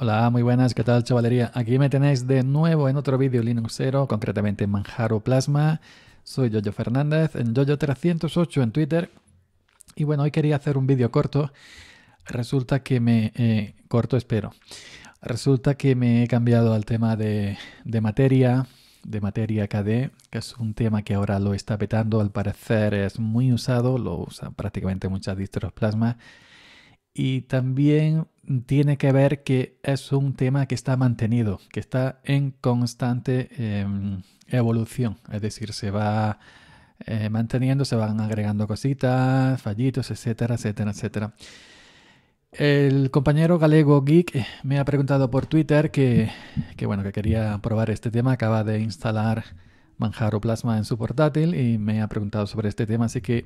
Hola, muy buenas, ¿qué tal chavalería? Aquí me tenéis de nuevo en otro vídeo 0, concretamente Manjaro Plasma. Soy Jojo Fernández, en jojo 308 en Twitter. Y bueno, hoy quería hacer un vídeo corto. Resulta que me... Eh, corto espero. Resulta que me he cambiado al tema de, de materia, de materia KD, que es un tema que ahora lo está petando, al parecer es muy usado, lo usan prácticamente muchas distros Plasma y también tiene que ver que es un tema que está mantenido, que está en constante em, evolución, es decir, se va eh, manteniendo, se van agregando cositas, fallitos, etcétera, etcétera, etcétera. El compañero galego Geek eh, me ha preguntado por Twitter que, bueno, que quería probar este tema, acaba de instalar Manjaro Plasma en su portátil y me ha preguntado sobre este tema, así que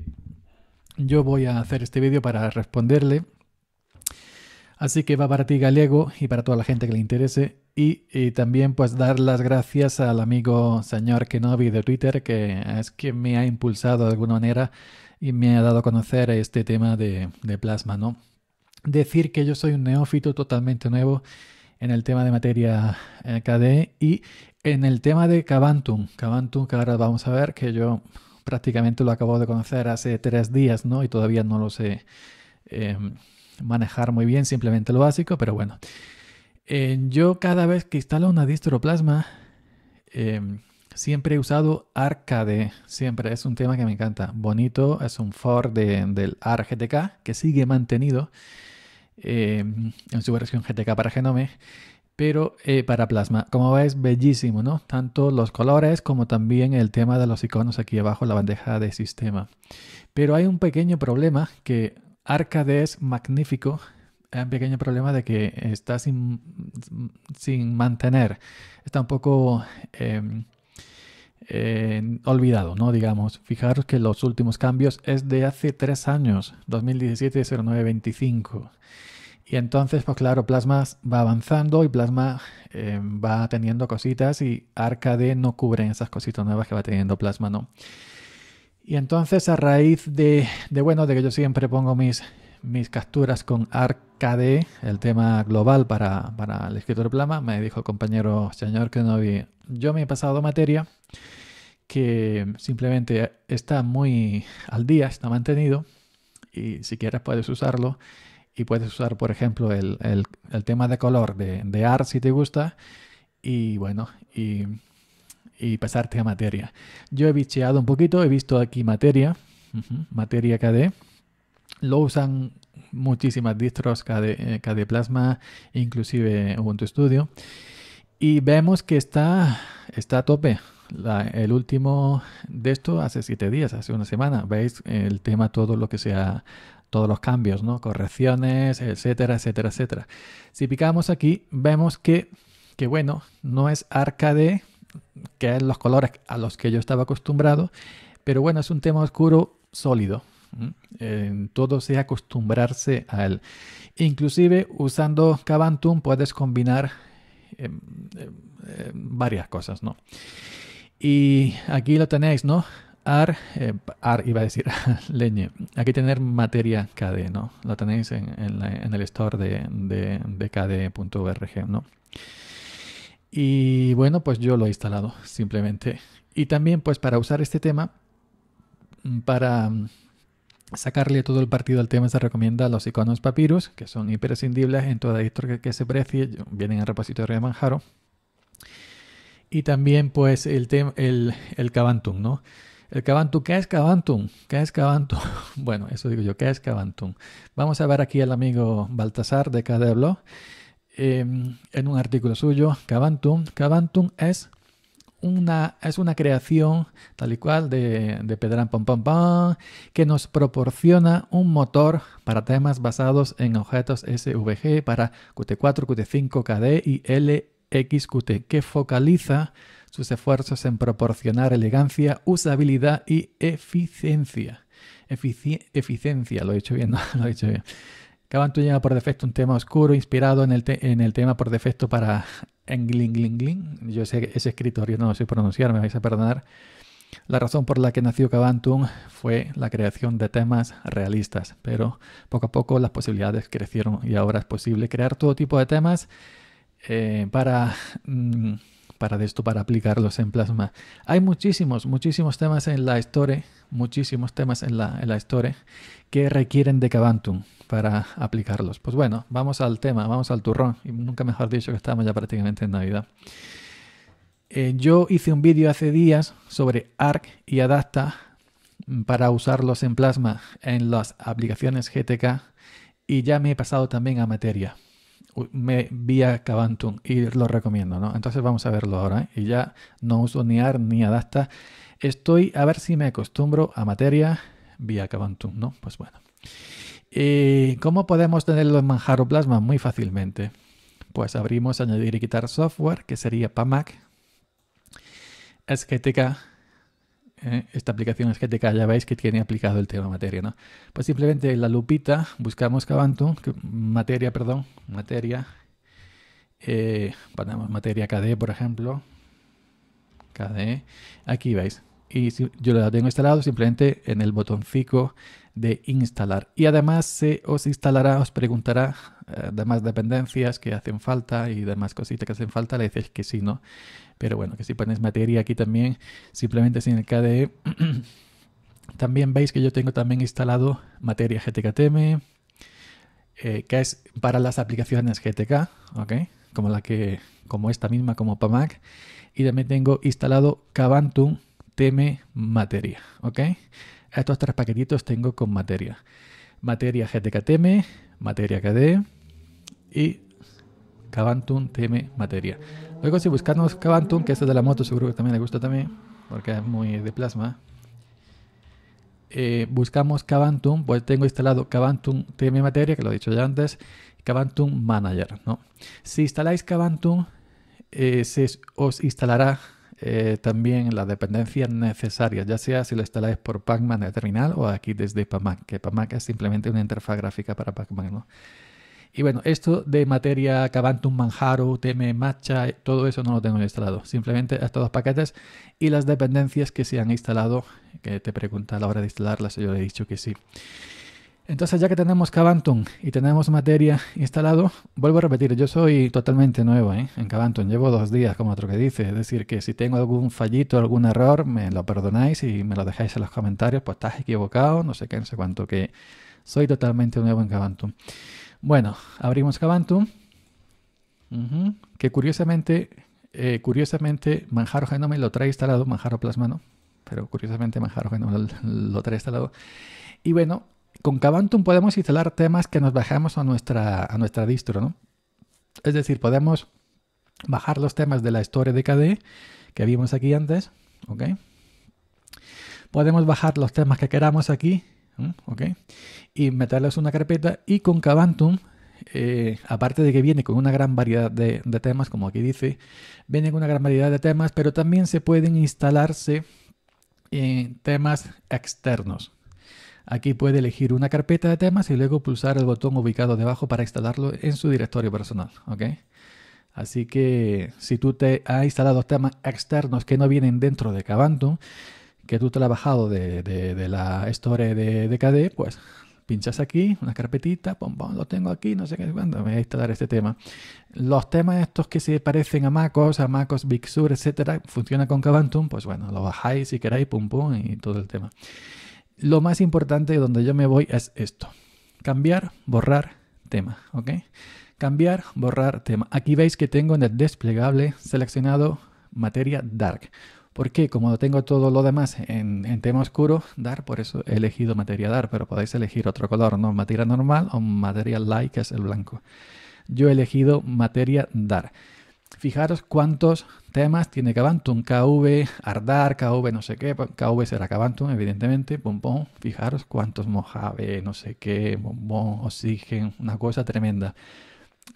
yo voy a hacer este vídeo para responderle Así que va para ti gallego y para toda la gente que le interese. Y, eh, también pues dar las gracias al amigo señor Kenobi de Twitter, que es que me ha impulsado de alguna manera y me ha dado a conocer este tema de, plasma, ¿no? Decir que yo soy un neófito totalmente nuevo en el tema de materia eh, KDE y en el tema de Cavantum Cavantum que ahora vamos a ver, que yo prácticamente lo acabo de conocer hace tres días, ¿no? Y todavía no lo sé. Em, manejar muy bien, simplemente lo básico, pero bueno. Eh, yo cada vez que instalo una distro Plasma, em, siempre he usado Arcade, siempre es un tema que me encanta. Bonito, es un for del AR que sigue mantenido em, en su versión GTK para Genome, pero eh, para Plasma. Como ves, bellísimo, ¿no? Tanto los colores como también el tema de los iconos aquí abajo, la bandeja de sistema. Pero hay un pequeño problema que Arcade es magnífico. Hay un pequeño problema de que está sin, mantener. Está un poco em, eh, olvidado, ¿no? Digamos. Fijaros que los últimos cambios es de hace tres años, 2017-0925. Y entonces, pues claro, Plasma va avanzando y Plasma em, va teniendo cositas y Arcade no cubre esas cositas nuevas que va teniendo Plasma, ¿no? Y entonces a raíz de, bueno, de que yo siempre pongo mis, mis capturas con arcade el tema global para, el escritor Plama, me dijo el compañero señor que no vi. Yo me he pasado materia que simplemente está muy al día, está mantenido, y si quieres puedes usarlo. Y puedes usar, por ejemplo, el, tema de color de, de ARC si te gusta. Y bueno, y y pasarte a materia. Yo he bicheado un poquito, he visto aquí materia, materia KD. Lo usan muchísimas distros KD, eh, de Plasma, inclusive Ubuntu Studio. Y vemos que está, está a tope. el último de esto hace siete días, hace una semana. Veis el tema, todo lo que sea, todos los cambios, ¿no? Correcciones, etcétera, etcétera, etcétera. Si picamos aquí, vemos que, que bueno, no es arcade, que es los colores a los que yo estaba acostumbrado, pero bueno, es un tema oscuro sólido. todo se acostumbrarse a él. Inclusive usando Cabantum puedes combinar em, em, em, varias cosas, ¿no? Y aquí lo tenéis, ¿no? Ar, ar iba a decir, leñe. Aquí tener materia KD, ¿no? Lo tenéis en, el store de, de, KD.org, ¿no? Y bueno, pues yo lo he instalado simplemente. Y también pues para usar este tema, mm, para mm, sacarle todo el partido al tema se recomienda los iconos papyrus, que son imprescindibles en toda historia que, se precie, vienen al repositorio de Manjaro. Y también pues el, el, el Cabantum, ¿no? El Cabantum, ¿qué es Cabantum? ¿Qué es Cabantum? bueno, eso digo yo, ¿qué es Cabantum? Vamos a ver aquí al amigo Baltasar de KDBlog. Em, en un artículo suyo, Cavantum. Cavantum es una, es una creación tal y cual de, de Pedran Pom que nos proporciona un motor para temas basados en objetos SVG para Qt4, Qt5, KD y LXQT que focaliza sus esfuerzos en proporcionar elegancia, usabilidad y eficiencia. eficiencia, lo he dicho bien, lo he dicho bien. Cavantum lleva por defecto un tema oscuro inspirado en el, en el tema por defecto para Englinglingling. Yo sé que ese escritorio no lo sé pronunciar, me vais a perdonar. La razón por la que nació Cavantum fue la creación de temas realistas, pero poco a poco las posibilidades crecieron y ahora es posible crear todo tipo de temas eh, para, mm, para esto, para aplicarlos en Plasma. Hay muchísimos, muchísimos temas en la Store, muchísimos temas en la, que requieren de Cavantum para aplicarlos. Pues bueno, vamos al tema, vamos al turrón, y nunca mejor dicho que estamos ya prácticamente en Navidad. Eh, yo hice un vídeo hace días sobre ARC y Adapta mm, para usarlos en Plasma en las aplicaciones GTK y ya me he pasado también a materia me, vía Cavantum y lo recomiendo, ¿no? Entonces vamos a verlo ahora ¿eh? y ya no uso ni ARC ni Adapta. Estoy a ver si me acostumbro a materia vía Cavantum, ¿no? Pues bueno. Eh, cómo podemos tenerlo en Manjaro Plasma? Muy fácilmente. Pues abrimos añadir y quitar software, que sería PAMAC, SGTK. Eh, esta aplicación SGTK ya veis que tiene aplicado el tema materia, ¿no? Pues simplemente en la lupita buscamos Cabantum, materia, perdón, materia. Eh, ponemos materia KD, por ejemplo. KD. Aquí veis, y yo la tengo instalado simplemente en el botoncito de instalar. Y además se os instalará, os preguntará eh, demás dependencias que hacen falta y demás cositas que hacen falta, le decís que sí, ¿no? Pero bueno, que si ponéis materia aquí también, simplemente sin el KDE, también veis que yo tengo también instalado materia GTKTM, eh, que es para las aplicaciones GTK, ¿ok? Como la que, como esta misma, como PAMAC. Y también tengo instalado Cabantum, teme materia, ¿ok? Estos tres paquetitos tengo con materia. Materia TM materia KD y Kavantun teme materia. Luego si buscamos Kavantun, que este es de la moto seguro que también le gusta también, porque es muy de plasma. Eh, buscamos Kavantun, pues tengo instalado Kavantun teme materia, que lo he dicho ya antes, Kavantun Manager, ¿no? Si instaláis Kavantun, eh, se os instalará eh, también las dependencias necesarias, ya sea si lo instaláis por Pacman de terminal o aquí desde PAMAC, que PAMAC es simplemente una interfaz gráfica para Pacman. Y bueno, esto de materia Cabantum, Manjaro, TM, Matcha, todo eso no lo tengo instalado. Simplemente estos dos paquetes y las dependencias que se han instalado, que te pregunta a la hora de instalarlas, yo le he dicho que sí. Entonces ya que tenemos Cabantum y tenemos materia instalado, vuelvo a repetir, yo soy totalmente nuevo ¿eh? en Cabantum. llevo dos días como otro que dice, es decir que si tengo algún fallito, algún error, me lo perdonáis y me lo dejáis en los comentarios, pues estás equivocado, no sé qué, no sé cuánto, que soy totalmente nuevo en Cabantum. Bueno, abrimos Cabantum, que curiosamente, eh, curiosamente Manjaro Genome lo trae instalado, Manjaro Plasma no, pero curiosamente Manjaro Genome lo trae instalado. Y bueno, con Cabantum podemos instalar temas que nos bajamos a nuestra, a nuestra distro, ¿no? Es decir, podemos bajar los temas de la historia de KDE que vimos aquí antes, Podemos bajar los temas que queramos aquí, Y meterlos en una carpeta y con Cabantum, eh, aparte de que viene con una gran variedad de, de temas, como aquí dice, viene con una gran variedad de temas, pero también se pueden instalarse eh, temas externos, Aquí puede elegir una carpeta de temas y luego pulsar el botón ubicado debajo para instalarlo en su directorio personal. Así que si tú te has instalado temas externos que no vienen dentro de Cabantum, que tú te lo has bajado de, la store de, de, pues pinchas aquí, una carpetita, pom, lo tengo aquí, no sé qué, cuando voy a instalar este tema. Los temas estos que se parecen a MacOS, a MacOS Big Sur, etcétera, funciona con Cabantum, pues bueno, lo bajáis si queréis, pum, pum, y todo el tema lo más importante donde yo me voy es esto. Cambiar, borrar tema, ¿ok? Cambiar, borrar tema. Aquí veis que tengo en el desplegable seleccionado materia dark. ¿Por qué? como tengo todo lo demás en, en, tema oscuro, dar, por eso he elegido materia dar, pero podéis elegir otro color, ¿no? Materia normal o materia light, que es el blanco. Yo he elegido materia dar. Fijaros cuántos temas tiene Cabantum. KV, Ardar, KV no sé qué. KV será Cabantum, evidentemente. pum. Fijaros cuántos Mojave, no sé qué. Bombón, Oxygen. Una cosa tremenda.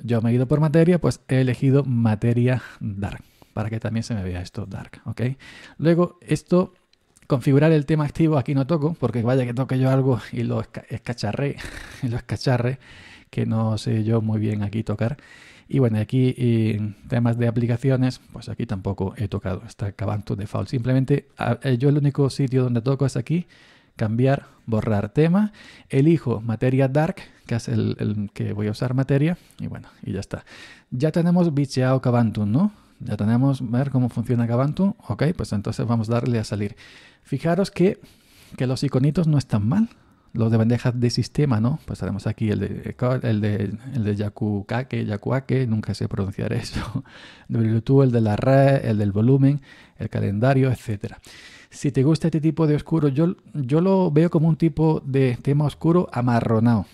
Yo me he ido por materia, pues he elegido materia Dark. Para que también se me vea esto Dark, ¿ok? Luego, esto configurar el tema activo aquí no toco, porque vaya que toque yo algo y lo escacharré, y lo escacharré, que no sé yo muy bien aquí tocar. Y bueno, aquí en temas de aplicaciones, pues aquí tampoco he tocado, está de default. Simplemente eh, yo el único sitio donde toco es aquí, cambiar, borrar tema, elijo materia dark, que es el, que voy a usar materia, y bueno, y ya está. Ya tenemos bicheado Cabantum, ¿no? Ya tenemos ver cómo funciona Cabantum, ok, pues entonces vamos a darle a salir. Fijaros que, que los iconitos no están mal, los de bandejas de sistema, ¿no? Pues tenemos aquí el de, el de, el de Yakukake, Yakuake, nunca sé pronunciar eso, de YouTube, el de la red, el del volumen, el calendario, etcétera. Si te gusta este tipo de oscuro, yo, yo lo veo como un tipo de tema oscuro amarronado.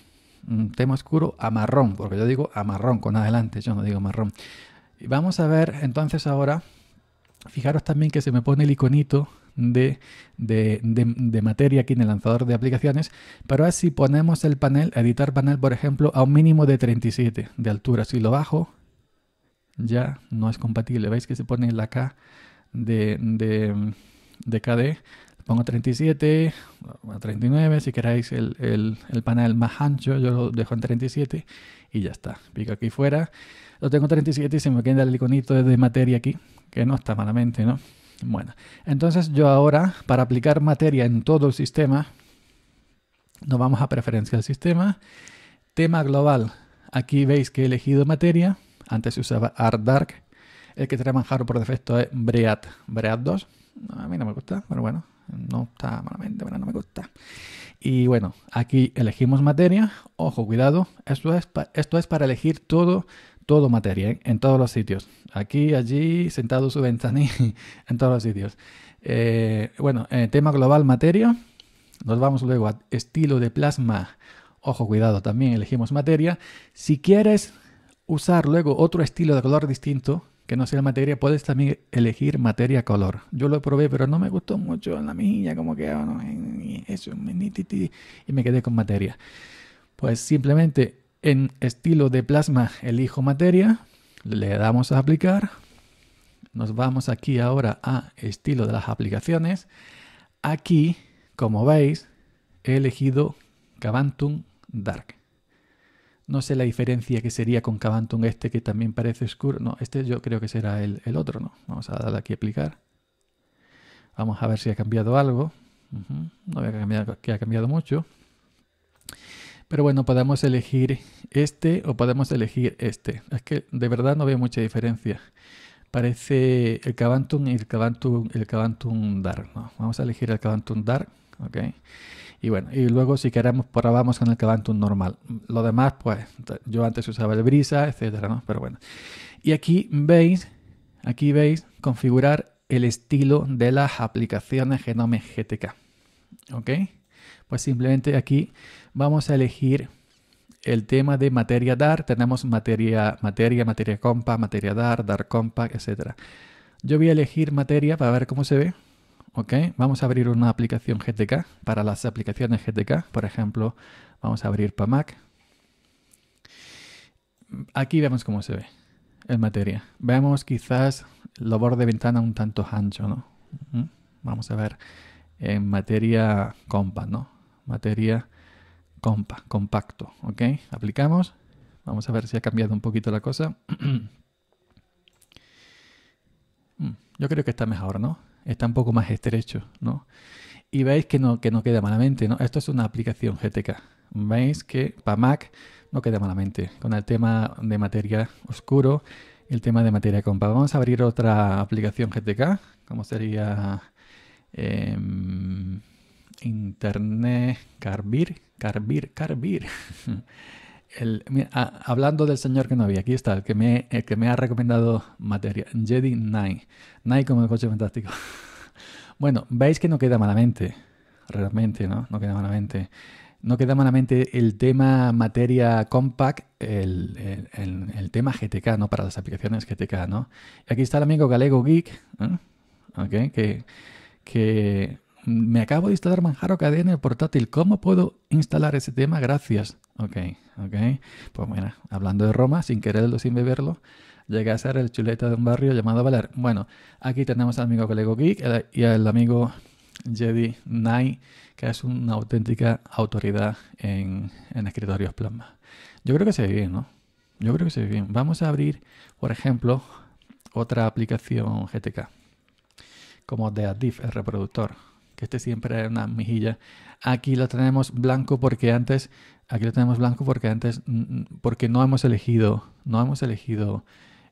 Un tema oscuro amarrón, porque yo digo amarrón con adelante, yo no digo marrón. Y vamos a ver entonces ahora, fijaros también que se me pone el iconito de, materia aquí en el lanzador de aplicaciones, pero si ponemos el panel, editar panel, por ejemplo, a un mínimo de 37 de altura. Si lo bajo, ya no es compatible. ¿Veis que se pone la K de, de, KD? Pongo 37, 39, si queráis el, el, el panel más ancho, yo lo dejo en 37 y ya está. Pico aquí fuera, lo tengo 37 y se me queda el iconito de materia aquí, que no está malamente, ¿no? Bueno, entonces yo ahora, para aplicar materia en todo el sistema, nos vamos a preferencia del sistema. Tema global. Aquí veis que he elegido materia. Antes se usaba Dark. El que Manjaro por defecto es Breat. Breat 2. A mí no me gusta, pero bueno, no está malamente, pero no me gusta. Y bueno, aquí elegimos materia. Ojo, cuidado. Esto es, esto es para elegir todo todo materia ¿eh? en todos los sitios. Aquí, allí, sentado su ventanilla en todos los sitios. Eh, bueno, eh, tema global materia. Nos vamos luego a estilo de plasma. Ojo, cuidado, también elegimos materia. Si quieres usar luego otro estilo de color distinto, que no sea materia, puedes también elegir materia color. Yo lo probé, pero no me gustó mucho en la mía, como que ah, eso eso, y me quedé con materia. Pues simplemente en estilo de plasma elijo materia, le damos a aplicar, nos vamos aquí ahora a estilo de las aplicaciones. Aquí, como veis, he elegido Cavantum Dark. No sé la diferencia que sería con Cavantum este que también parece oscuro. No, este yo creo que será el, otro, ¿no? Vamos a darle aquí a aplicar. Vamos a ver si ha cambiado algo. No veo que cambiar que ha cambiado mucho. Pero bueno, podemos elegir este o podemos elegir este. Es que de verdad no veo mucha diferencia. Parece el Cavantum y el Cavantum, el Dark. Vamos a elegir el Cavantum Dark. ¿okay? Y bueno, y luego si queremos probamos con el Cavantum normal. Lo demás, pues yo antes usaba el Brisa, etcétera, ¿no? Pero bueno. Y aquí veis, aquí veis configurar el estilo de las aplicaciones Genome GTK. ¿Ok? Pues simplemente aquí vamos a elegir el tema de materia dar. Tenemos materia, materia, materia compa, materia dar, dar compa, etc. Yo voy a elegir materia para ver cómo se ve. Ok, vamos a abrir una aplicación GTK para las aplicaciones GTK. Por ejemplo, vamos a abrir para Mac. Aquí vemos cómo se ve en materia. Vemos quizás el borde de ventana un tanto ancho, ¿no? Vamos a ver en materia compa, ¿no? materia compa, compacto. ¿Ok? Aplicamos. Vamos a ver si ha cambiado un poquito la cosa. Mm, yo creo que está mejor, ¿no? Está un poco más estrecho, ¿no? Y veis que no, que no queda malamente, ¿no? Esto es una aplicación GTK. Veis que para Mac no queda malamente. Con el tema de materia oscuro, el tema de materia compa. Vamos a abrir otra aplicación GTK, como sería... Em, Internet Carbir, Carbir, Carbir. El, ah, hablando del señor que no había, aquí está, el que me, que me ha recomendado materia, Jedi nine nine como el coche fantástico. bueno, veis que no queda malamente, realmente, ¿no? No queda malamente. No queda malamente el tema materia compact, el, el, tema GTK, ¿no? Para las aplicaciones GTK, ¿no? aquí está el amigo Galego Geek, ¿eh? que, que me acabo de instalar Manjaro KDE en el portátil. ¿Cómo puedo instalar ese tema? Gracias. Ok, ok. Pues mira, hablando de Roma, sin quererlo, sin beberlo, llegué a ser el chuleta de un barrio llamado Valer. Bueno, aquí tenemos al amigo Colego Geek y al amigo Jedi Knight, que es una auténtica autoridad en, escritorios plasma. Yo creo que se ve bien, ¿no? Yo creo que se ve bien. Vamos a abrir, por ejemplo, otra aplicación GTK, como The Adif, el reproductor este siempre era una mejilla. Aquí lo tenemos blanco porque antes, aquí lo tenemos blanco porque antes, mm, mm, porque no hemos elegido, no hemos elegido,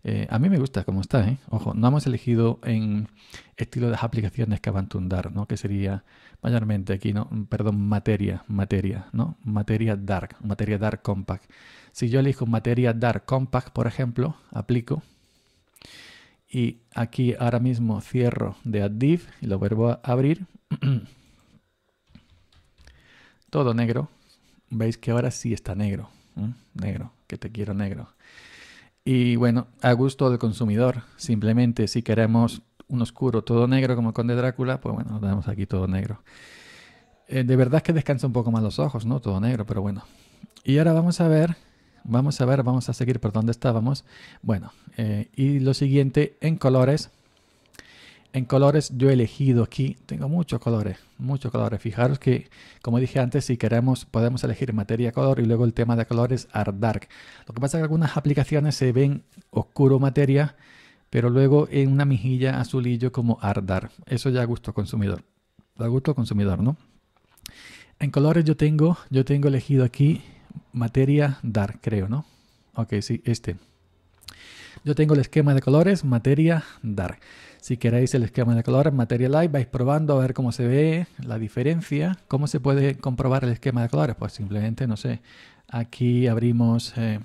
eh, a mí me gusta como está, ¿eh? ojo, no hemos elegido en estilo de aplicaciones que abantundar, ¿no? que sería mayormente aquí, ¿no? Mm, perdón, materia, materia, ¿no? materia dark, materia dark compact. Si yo elijo materia dark compact, por ejemplo, aplico, y aquí ahora mismo cierro de div y lo vuelvo a abrir. Todo negro. Veis que ahora sí está negro. ¿eh? Negro, que te quiero negro. Y bueno, a gusto del consumidor. Simplemente si queremos un oscuro todo negro como con de Drácula, pues bueno, lo damos aquí todo negro. Eh, de verdad que descansa un poco más los ojos, ¿no? Todo negro, pero bueno. Y ahora vamos a ver Vamos a ver, vamos a seguir por donde estábamos. Bueno, eh, y lo siguiente, en colores. En colores yo he elegido aquí, tengo muchos colores, muchos colores. Fijaros que, como dije antes, si queremos podemos elegir materia color y luego el tema de colores ar dark. Lo que pasa es que algunas aplicaciones se ven oscuro materia, pero luego en una mejilla azulillo como ar dark. Eso ya gusto consumidor, gusto consumidor, ¿no? En colores yo tengo, yo tengo elegido aquí materia dar, creo, ¿no? Ok, sí, este. Yo tengo el esquema de colores, materia dar. Si queréis el esquema de colores, materia light, vais probando a ver cómo se ve la diferencia. ¿Cómo se puede comprobar el esquema de colores? Pues simplemente, no sé, aquí abrimos... Eh,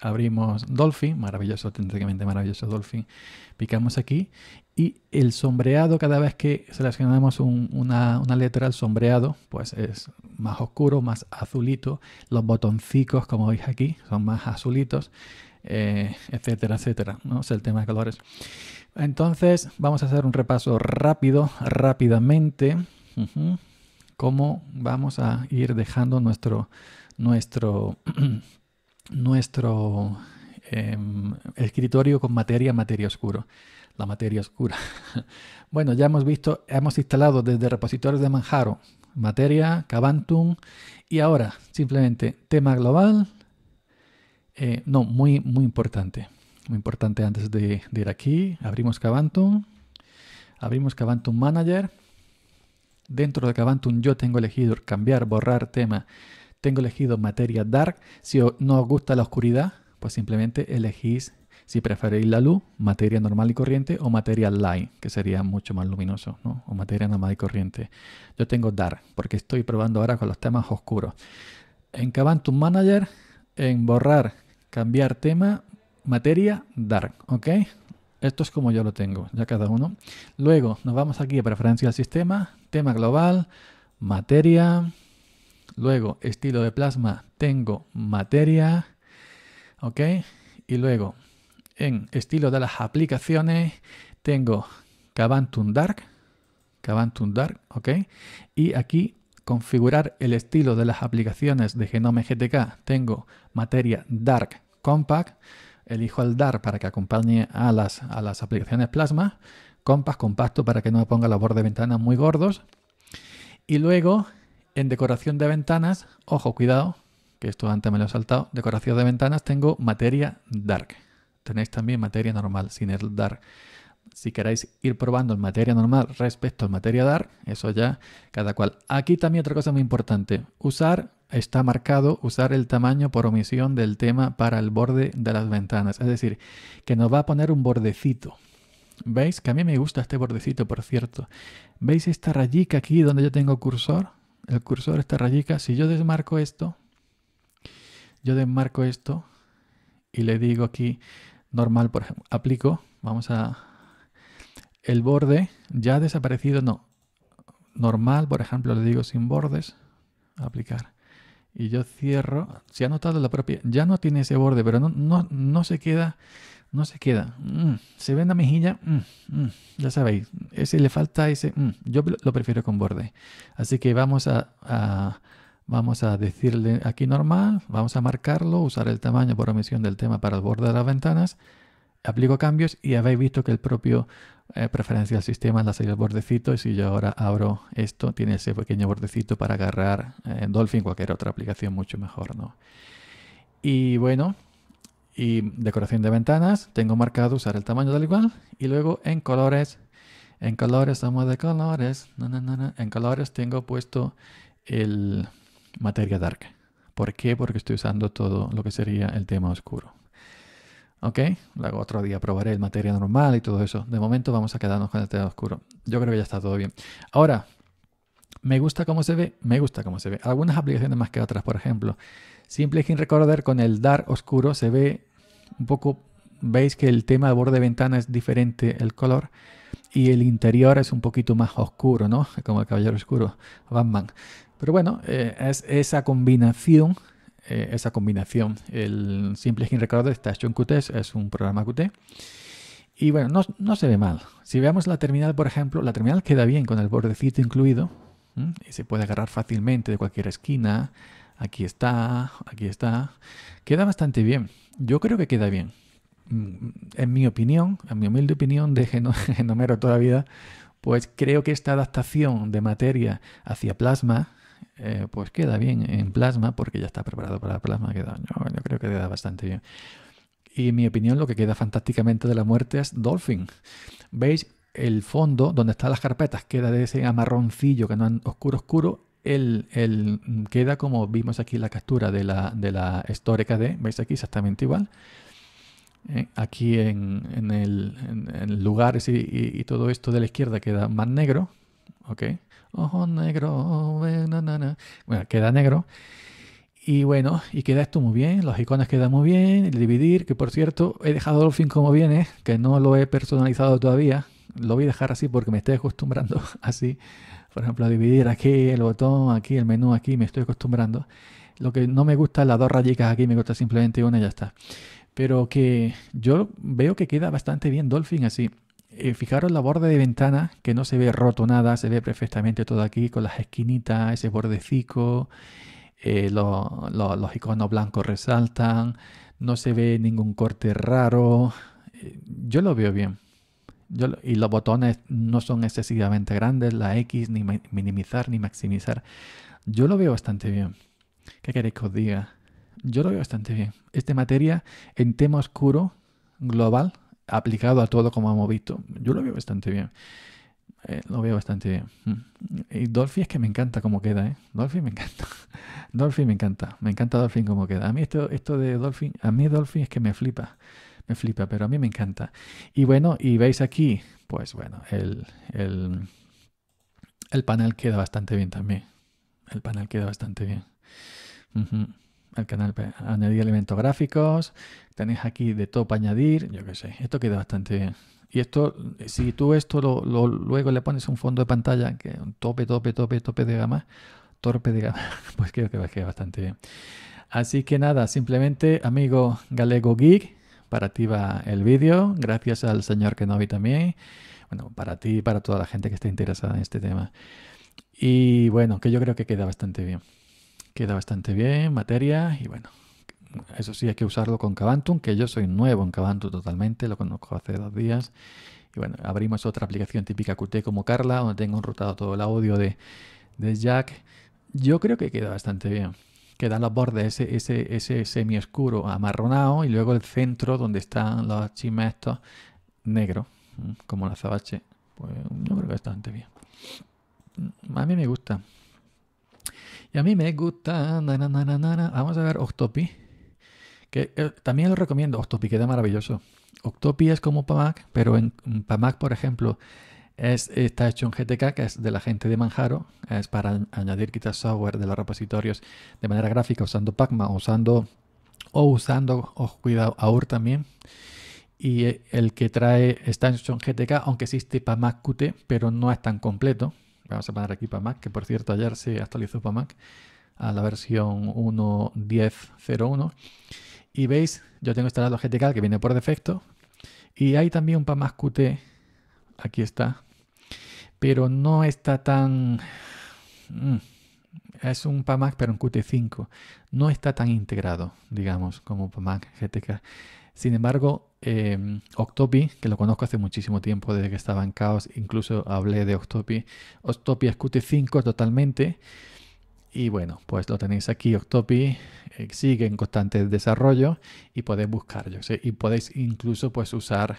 abrimos Dolphin, maravilloso, auténticamente maravilloso Dolphin, picamos aquí y el sombreado, cada vez que seleccionamos una, letra, el sombreado, pues es más oscuro, más azulito. Los botoncicos, como veis aquí, son más azulitos, eh, etcétera, etcétera. ¿no? Es el tema de colores. Entonces, vamos a hacer un repaso rápido, rápidamente, cómo vamos a ir dejando nuestro, nuestro, nuestro Em, escritorio con materia, materia oscuro. La materia oscura. bueno, ya hemos visto, hemos instalado desde repositorios de Manjaro, materia, cavantum y ahora simplemente tema global. Eh, no, muy, muy importante. Muy importante antes de, ir aquí. Abrimos cavantum Abrimos cavantum Manager. Dentro de cavantum yo tengo elegido cambiar, borrar tema. Tengo elegido materia dark. Si no os gusta la oscuridad, pues simplemente elegís si preferís la luz, materia normal y corriente o materia light, que sería mucho más luminoso, ¿no? o materia normal y corriente. Yo tengo dark, porque estoy probando ahora con los temas oscuros. En tu Manager, en borrar, cambiar tema, materia dark, ¿ok? Esto es como yo lo tengo, ya cada uno. Luego nos vamos aquí a preferencia del sistema, tema global, materia. Luego estilo de plasma, tengo materia. ¿Ok? Y luego, en estilo de las aplicaciones, tengo Cabantum Dark, Dark, ¿ok? Y aquí configurar el estilo de las aplicaciones de Genome GTK, tengo materia Dark Compact, elijo el Dark para que acompañe a las, a las aplicaciones Plasma, Compact compacto para que no me ponga los bordes de ventanas muy gordos. Y luego, en decoración de ventanas, ojo, cuidado, que esto antes me lo he saltado, decoración de ventanas, tengo materia dark. Tenéis también materia normal sin el dark. Si queréis ir probando el materia normal respecto al materia dark, eso ya cada cual. Aquí también otra cosa muy importante, usar, está marcado, usar el tamaño por omisión del tema para el borde de las ventanas. Es decir, que nos va a poner un bordecito. ¿Veis? Que a mí me gusta este bordecito, por cierto. ¿Veis esta rayica aquí donde yo tengo cursor? El cursor, esta rayica. Si yo desmarco esto, yo desmarco esto y le digo aquí normal, por ejemplo, aplico, vamos a el borde ya ha desaparecido, no. Normal, por ejemplo, le digo sin bordes, aplicar. Y yo cierro, se ha notado la propia, ya no tiene ese borde, pero no, no, se queda, no se queda. Mm, se ve en la mejilla, mm, mm, ya sabéis, ese le falta ese, yo lo prefiero con borde. Así que vamos a Vamos a decirle aquí normal, vamos a marcarlo, usar el tamaño por omisión del tema para el borde de las ventanas, aplico cambios y habéis visto que el propio eh, preferencial preferencia del sistema la serie el bordecito y si yo ahora abro esto tiene ese pequeño bordecito para agarrar eh, en Dolphin cualquier otra aplicación mucho mejor no y bueno y decoración de ventanas tengo marcado usar el tamaño del igual y luego en colores en colores somos de colores en colores tengo puesto el materia dark. ¿Por qué? Porque estoy usando todo lo que sería el tema oscuro. ¿Ok? Luego otro día probaré el materia normal y todo eso. De momento vamos a quedarnos con el tema oscuro. Yo creo que ya está todo bien. Ahora, ¿me gusta cómo se ve? Me gusta cómo se ve. Algunas aplicaciones más que otras, por ejemplo. Simple Skin Recorder con el dark oscuro se ve un poco... Veis que el tema de borde de ventana es diferente el color y el interior es un poquito más oscuro, ¿no? Como el caballero oscuro, Batman. Pero bueno, eh, es esa combinación, eh, esa combinación. El Simple Skin Recorder está hecho en Qt, es un programa Qt. Y bueno, no, se ve mal. Si veamos la terminal, por ejemplo, la terminal queda bien con el bordecito incluido. Y se puede agarrar fácilmente de cualquier esquina. Aquí está, aquí está. Queda bastante bien. Yo creo que queda bien. Mm, en mi opinión, en mi humilde opinión de genomero toda vida, pues creo que esta adaptación de materia hacia plasma eh, pues queda bien en plasma, porque ya está preparado para plasma, queda, yo, yo creo que queda bastante bien. Y en mi opinión, lo que queda fantásticamente de la muerte es Dolphin. ¿Veis? El fondo, donde están las carpetas, queda de ese amarroncillo que no oscuro oscuro. El, queda como vimos aquí la captura de la, de la ¿Veis aquí? Exactamente igual. Eh, aquí en, en el lugar lugares y, y, todo esto de la izquierda queda más negro. ¿Ok? Ojo negro, bueno, queda negro. Y bueno, y queda esto muy bien, los iconos quedan muy bien, el dividir, que por cierto, he dejado Dolphin como viene, que no lo he personalizado todavía, lo voy a dejar así porque me estoy acostumbrando así, por ejemplo, dividir aquí el botón, aquí el menú, aquí me estoy acostumbrando. Lo que no me gusta las dos rayitas aquí, me gusta simplemente una y ya está. Pero que yo veo que queda bastante bien Dolphin así. Eh, fijaros la borde de ventana, que no se ve roto nada, se ve perfectamente todo aquí con las esquinitas, ese bordecico, eh, los iconos blancos resaltan, no se ve ningún corte raro. Eh, yo lo veo bien. y los botones no son excesivamente grandes, la X, ni minimizar, ni maximizar. Yo lo veo bastante bien. ¿Qué queréis que os diga? Yo lo veo bastante bien. Este materia en tema oscuro, global, aplicado a todo como hemos visto. Yo lo veo bastante bien. Eh, lo veo bastante bien. Mm. Y Dolphy es que me encanta cómo queda, ¿eh? me encanta. Dolphin me encanta. Me encanta Dolphin como queda. A mí esto, esto de Dolphin, a mí Dolphin es que me flipa. Me flipa, pero a mí me encanta. Y bueno, y veis aquí, pues bueno, el, el, el panel queda bastante bien también. El panel queda bastante bien al canal añadir elementos gráficos. Tenéis aquí de todo añadir, yo qué sé, esto queda bastante bien. Y esto, si tú esto lo, luego le pones un fondo de pantalla, que un tope, tope, tope, tope de gama, torpe de gama, pues creo que va a quedar bastante bien. Así que nada, simplemente amigo Galego Geek, para ti va el vídeo, gracias al señor que Kenobi también, bueno, para ti y para toda la gente que está interesada en este tema. Y bueno, que yo creo que queda bastante bien. Queda bastante bien, materia, y bueno, eso sí hay que usarlo con Cabantum, que yo soy nuevo en Cabantum totalmente, lo conozco hace dos días. Y bueno, abrimos otra aplicación típica Qt como Carla, donde tengo enrutado todo el audio de, Jack. Yo creo que queda bastante bien. Quedan los bordes ese, ese, ese semi oscuro amarronado y luego el centro donde están los chismes estos negro, como la azabache, Pues yo creo que bastante bien. A mí me gusta. Y a mí me gusta. Vamos a ver Octopi. Que eh, también lo recomiendo, Octopi queda maravilloso. Octopi es como Pamac, pero en Pamac, por ejemplo, es, está hecho en GTK, que es de la gente de Manjaro, es para añadir quizás software de los repositorios de manera gráfica usando Pacma usando, o usando, o cuidado, AUR también. Y eh, el que trae está en GTK, aunque existe Pamac Qt, pero no es tan completo. Vamos a poner aquí para Mac, que por cierto ayer se actualizó para Mac a la versión 1.10.01. Y veis, yo tengo instalado GTK que viene por defecto. Y hay también un para Mac QT. Aquí está. Pero no está tan... Mm, es un PAMAC pero un QT5. No está tan integrado, digamos, como PAMAC GTK. Sin embargo, Em, Octopi, que lo conozco hace muchísimo tiempo, desde que estaba en Caos, incluso hablé de Octopi. Octopi es Qt5 totalmente. Y bueno, pues lo tenéis aquí, Octopi, eh, sigue en constante desarrollo y podéis buscarlo. y podéis incluso pues usar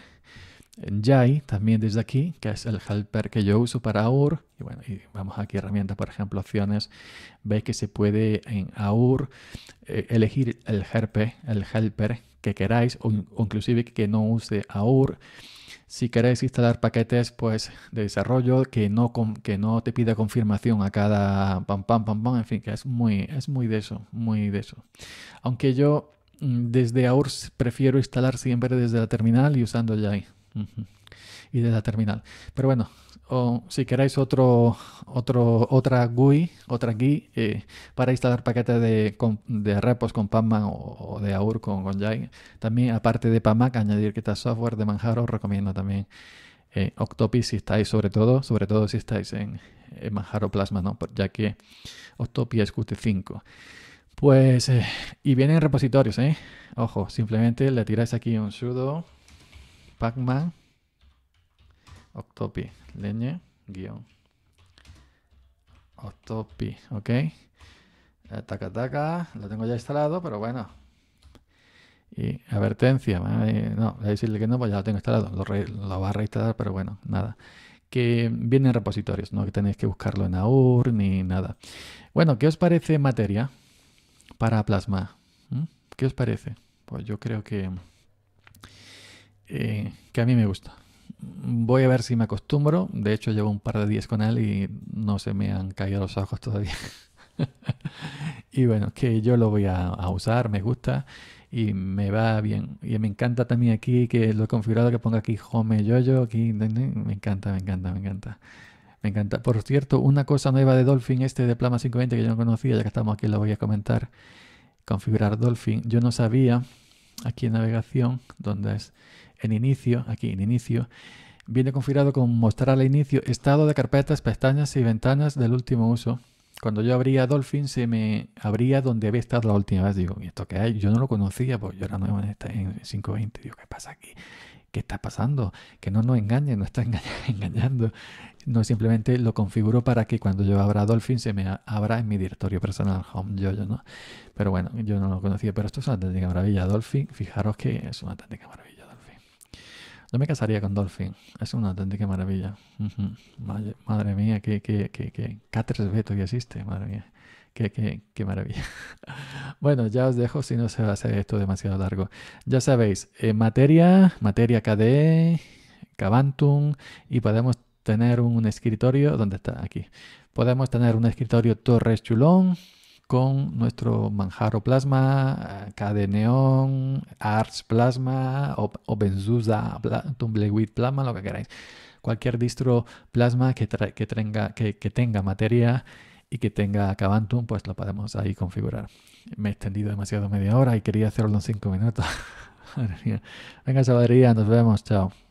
Jai también desde aquí, que es el helper que yo uso para AUR. Y bueno, y vamos aquí herramientas, por ejemplo, opciones. Veis que se puede en AUR eh, elegir el el helper que queráis o, inclusive que no use AUR. Si queréis instalar paquetes pues, de desarrollo que no, que no te pida confirmación a cada pam pam pam pam, en fin, que es muy, es muy de eso, muy de eso. Aunque yo mm, desde AUR prefiero instalar siempre desde la terminal y usando Jai. Y desde la terminal. Pero bueno, o si queréis otro, otro, otra GUI, otra GUI eh, para instalar paquetes de, repos con pacman o, de AUR con, con Jai. También, aparte de pacman añadir que está software de Manjaro, os recomiendo también eh, Octopi si estáis, sobre todo, sobre todo si estáis en, Manjaro Plasma, ¿no? ya que Octopi es Qt5. Pues, eh, y vienen repositorios, ¿eh? Ojo, simplemente le tiráis aquí un sudo, Pacman, Octopi, leñe, guión. Octopi, ok. Ataca, eh, taca, lo tengo ya instalado, pero bueno. Y advertencia, no, decirle que no, pues ya lo tengo instalado. Lo, va a reinstalar, pero bueno, nada que vienen repositorios, no que tenéis que buscarlo en AUR ni nada. Bueno, ¿qué os parece materia para plasma? ¿Mm? ¿Qué os parece? Pues yo creo que, eh, que a mí me gusta. Voy a ver si me acostumbro. De hecho, llevo un par de días con él y no se me han caído los ojos todavía. y bueno, que yo lo voy a, usar, me gusta y me va bien. Y me encanta también aquí que lo he configurado, que ponga aquí home yoyo, aquí me encanta, me encanta, me encanta. Me encanta. Por cierto, una cosa nueva de Dolphin, este de Plama 520 que yo no conocía, ya que estamos aquí, lo voy a comentar. Configurar Dolphin. Yo no sabía aquí en navegación, dónde es en inicio, aquí en inicio, viene configurado con mostrar al inicio estado de carpetas, pestañas y ventanas del último uso. Cuando yo abría Dolphin se me abría donde había estado la última vez. Digo, ¿y ¿esto qué hay? Yo no lo conocía, pues yo era nuevo en, en 520. Digo, ¿qué pasa aquí? ¿Qué está pasando? Que no nos engañen, no está engañando. No simplemente lo configuro para que cuando yo abra Dolphin se me abra en mi directorio personal, Home yo, ¿no? Pero bueno, yo no lo conocía, pero esto es una técnica maravilla. Dolphin, fijaros que es una técnica maravilla. Yo me casaría con Dolphin. Es una auténtica maravilla. madre, mía, qué, qué, qué, qué. k 3 que existe, madre mía. Qué, maravilla. Bueno, ya os dejo si no se va a hacer esto demasiado largo. Ya sabéis, eh, materia, materia KDE, Cabantum, y podemos tener un escritorio, ¿dónde está? Aquí. Podemos tener un escritorio Torres Chulón, con nuestro Manjaro Plasma, Neon, Arts Plasma, OpenSUSE, Tumbleweed Plasma, lo que queráis. Cualquier distro Plasma que, tenga, que, tenga materia y que tenga cavantum pues lo podemos ahí configurar. Me he extendido demasiado media hora y quería hacerlo en cinco minutos. Venga, sabadería, nos vemos, chao.